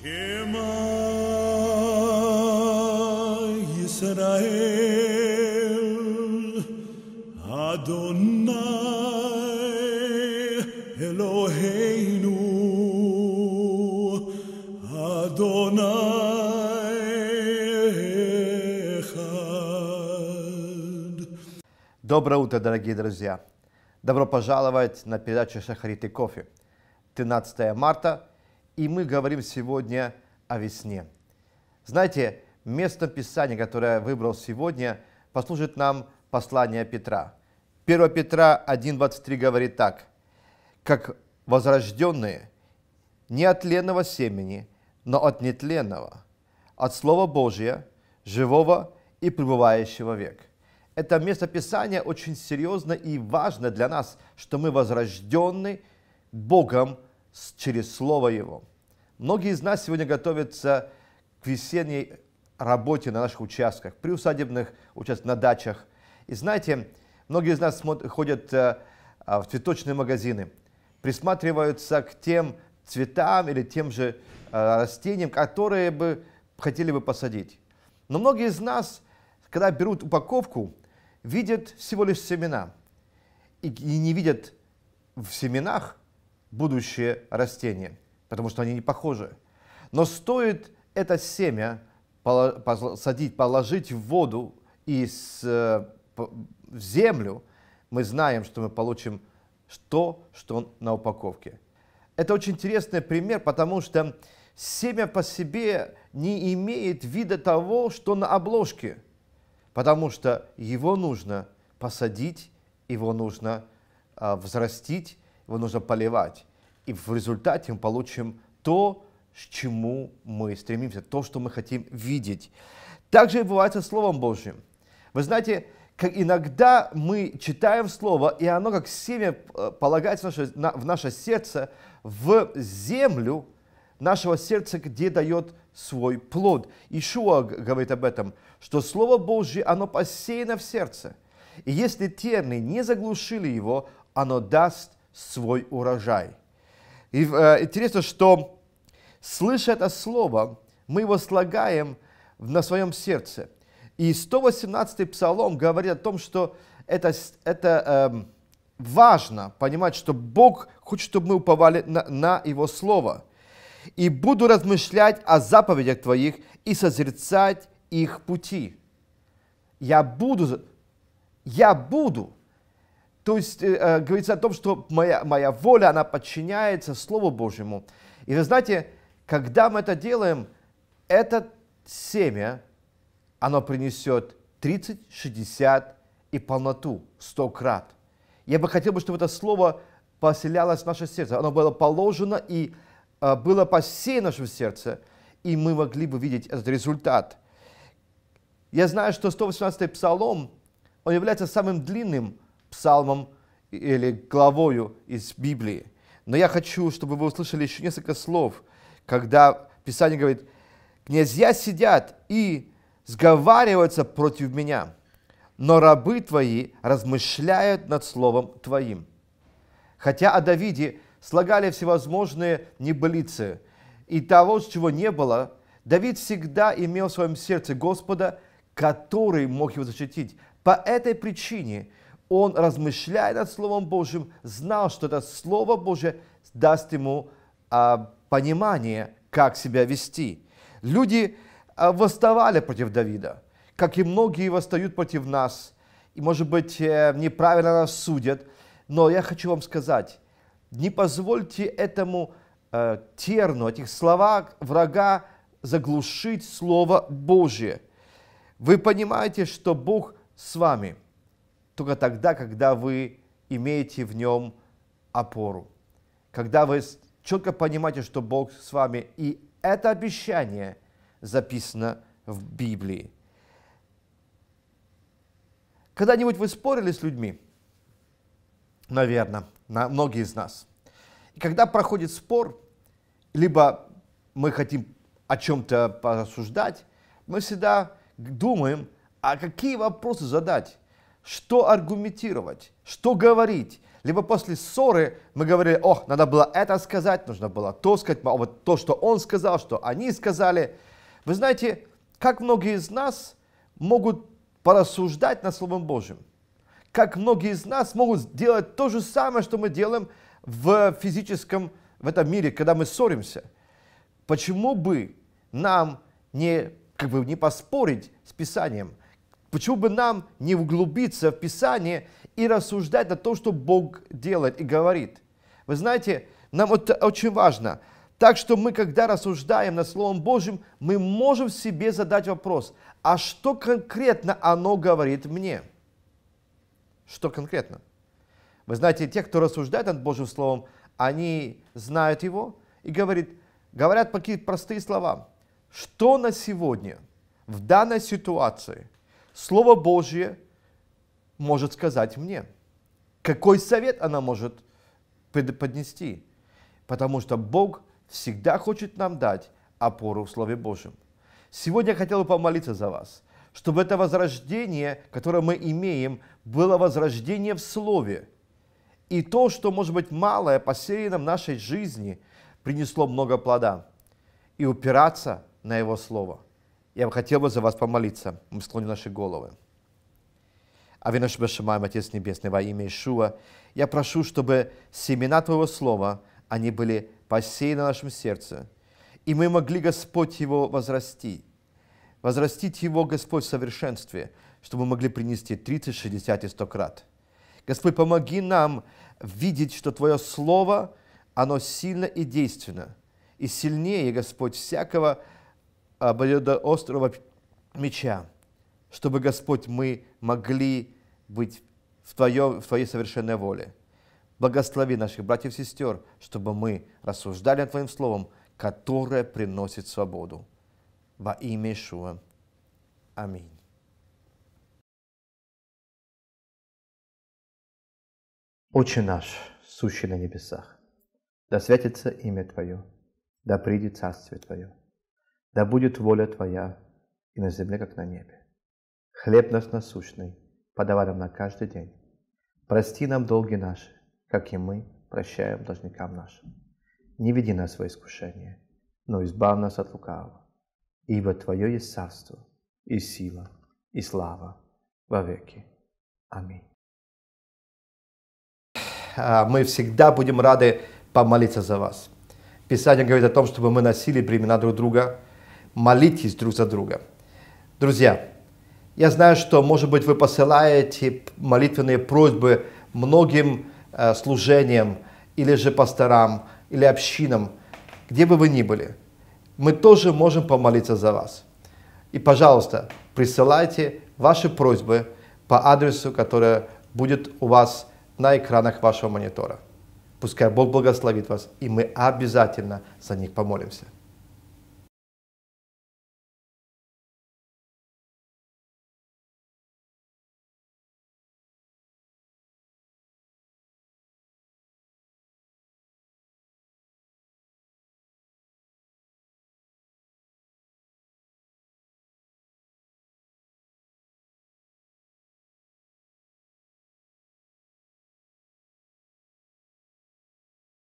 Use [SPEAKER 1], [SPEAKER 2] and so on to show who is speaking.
[SPEAKER 1] Доброе утро, дорогие друзья! Добро пожаловать на передачу «Шахарит и кофе». 13 марта и мы говорим сегодня о весне. Знаете, место Писания, которое выбрал сегодня, послужит нам послание Петра. 1 Петра 1.23 говорит так. «Как возрожденные не от тленного семени, но от нетленного, от Слова Божия, живого и пребывающего век». Это место Писания очень серьезно и важно для нас, что мы возрождены Богом через Слово Его. Многие из нас сегодня готовятся к весенней работе на наших участках, приусадебных участках, на дачах. И знаете, многие из нас ходят э, а, в цветочные магазины, присматриваются к тем цветам или тем же э, растениям, которые бы хотели бы посадить. Но многие из нас, когда берут упаковку, видят всего лишь семена и не видят в семенах будущее растение, потому что они не похожи. Но стоит это семя посадить, положить в воду и с, э, в землю, мы знаем, что мы получим то, что на упаковке. Это очень интересный пример, потому что семя по себе не имеет вида того, что на обложке, потому что его нужно посадить, его нужно а, взрастить, его нужно поливать. И в результате мы получим то, к чему мы стремимся, то, что мы хотим видеть. Также и бывает со Словом Божьим. Вы знаете, как иногда мы читаем Слово, и оно как семя э, полагается в наше, в наше сердце, в землю нашего сердца, где дает свой плод. Ишуа говорит об этом, что Слово Божье, оно посеяно в сердце. И если терны не заглушили его, оно даст свой урожай. И э, интересно, что слыша это слово, мы его слагаем на своем сердце. И 118-й псалом говорит о том, что это, это э, важно понимать, что Бог хочет, чтобы мы уповали на, на Его Слово. «И буду размышлять о заповедях Твоих и созерцать их пути». Я буду, я буду то есть э, э, говорится о том, что моя, моя воля, она подчиняется Слову Божьему. И вы знаете, когда мы это делаем, это семя, оно принесет 30, 60 и полноту 100 крат. Я бы хотел, чтобы это слово поселялось в наше сердце. Оно было положено и э, было посеяно в нашем сердце, и мы могли бы видеть этот результат. Я знаю, что 118-й псалом, он является самым длинным псалмом или главою из Библии. Но я хочу, чтобы вы услышали еще несколько слов, когда Писание говорит, «Князья сидят и сговариваются против меня, но рабы твои размышляют над словом твоим». Хотя о Давиде слагали всевозможные небылицы, и того, чего не было, Давид всегда имел в своем сердце Господа, который мог его защитить. По этой причине – он, размышляя над Словом Божьим, знал, что это Слово Божье даст ему а, понимание, как себя вести. Люди а, восставали против Давида, как и многие восстают против нас, и, может быть, э, неправильно нас судят, но я хочу вам сказать, не позвольте этому э, терну, этих словах врага заглушить Слово Божье. Вы понимаете, что Бог с вами – только тогда, когда вы имеете в нем опору, когда вы четко понимаете, что Бог с вами. И это обещание записано в Библии. Когда-нибудь вы спорили с людьми? Наверное, на многие из нас. И когда проходит спор, либо мы хотим о чем-то порассуждать, мы всегда думаем, а какие вопросы задать? что аргументировать, что говорить. Либо после ссоры мы говорили, ох, надо было это сказать, нужно было то сказать, а вот то, что он сказал, что они сказали. Вы знаете, как многие из нас могут порассуждать над Словом Божьим. Как многие из нас могут сделать то же самое, что мы делаем в физическом, в этом мире, когда мы ссоримся. Почему бы нам не, как бы, не поспорить с Писанием – Почему бы нам не углубиться в Писание и рассуждать на то, что Бог делает и говорит? Вы знаете, нам это очень важно. Так что мы, когда рассуждаем над Словом Божьим, мы можем себе задать вопрос, а что конкретно оно говорит мне? Что конкретно? Вы знаете, те, кто рассуждает над Божьим Словом, они знают его и говорят, говорят какие простые слова. Что на сегодня, в данной ситуации – Слово Божье может сказать мне? Какой совет она может поднести? Потому что Бог всегда хочет нам дать опору в Слове Божьем. Сегодня я хотел бы помолиться за вас, чтобы это возрождение, которое мы имеем, было возрождение в Слове. И то, что, может быть, малое посеяно в нашей жизни, принесло много плода. И упираться на Его Слово – я бы хотел бы за вас помолиться. Мы склоним наши головы. Авинаш Башимаем, Отец Небесный, во имя Ишуа, я прошу, чтобы семена Твоего Слова, они были посеяны в нашем сердце, и мы могли, Господь, его возрасти, возрастить его, Господь, в совершенстве, чтобы мы могли принести 30, 60 и 100 крат. Господь, помоги нам видеть, что Твое Слово, оно сильно и действенно, и сильнее, Господь, всякого до острова меча, чтобы, Господь, мы могли быть в, твое, в Твоей совершенной воле. Благослови наших братьев и сестер, чтобы мы рассуждали Твоим Словом, которое приносит свободу. Во имя Ишуа. Аминь. Отче наш, сущий на небесах, да святится имя Твое, да придет Царствие Твое, да будет воля Твоя и на земле, как на небе. Хлеб наш насущный подавай нам на каждый день. Прости нам долги наши, как и мы прощаем должникам нашим. Не веди нас во искушение, но избавь нас от лукавого. Ибо Твое есть царство, и сила, и слава во веки. Аминь. А мы всегда будем рады помолиться за вас. Писание говорит о том, чтобы мы носили бремена друг друга – молитесь друг за друга. Друзья, я знаю, что, может быть, вы посылаете молитвенные просьбы многим э, служениям или же пасторам, или общинам, где бы вы ни были. Мы тоже можем помолиться за вас. И, пожалуйста, присылайте ваши просьбы по адресу, который будет у вас на экранах вашего монитора. Пускай Бог благословит вас, и мы обязательно за них помолимся.